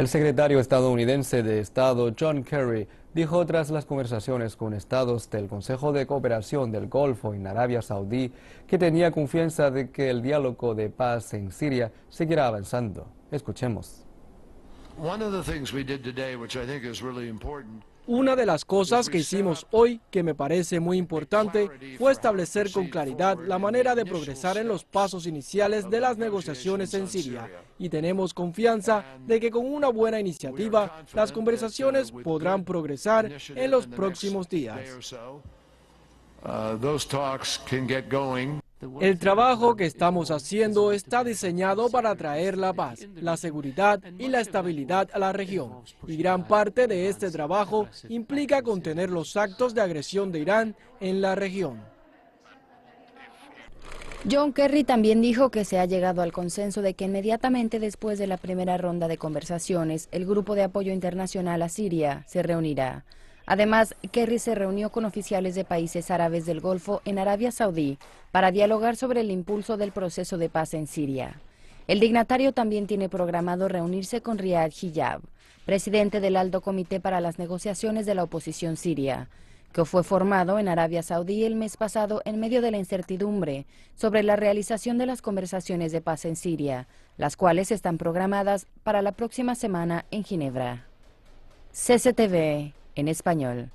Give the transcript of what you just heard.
El secretario estadounidense de Estado John Kerry dijo tras las conversaciones con estados del Consejo de Cooperación del Golfo en Arabia Saudí que tenía confianza de que el diálogo de paz en Siria seguirá avanzando. Escuchemos. Una de las cosas que hicimos hoy, que me parece muy importante, fue establecer con claridad la manera de progresar en los pasos iniciales de las negociaciones en Siria. Y tenemos confianza de que con una buena iniciativa, las uh, conversaciones podrán progresar en los próximos días. El trabajo que estamos haciendo está diseñado para traer la paz, la seguridad y la estabilidad a la región. Y gran parte de este trabajo implica contener los actos de agresión de Irán en la región. John Kerry también dijo que se ha llegado al consenso de que inmediatamente después de la primera ronda de conversaciones, el Grupo de Apoyo Internacional a Siria se reunirá. Además, Kerry se reunió con oficiales de países árabes del Golfo en Arabia Saudí para dialogar sobre el impulso del proceso de paz en Siria. El dignatario también tiene programado reunirse con Riyad Hijab, presidente del Alto Comité para las Negociaciones de la Oposición Siria, que fue formado en Arabia Saudí el mes pasado en medio de la incertidumbre sobre la realización de las conversaciones de paz en Siria, las cuales están programadas para la próxima semana en Ginebra. CCTV en español.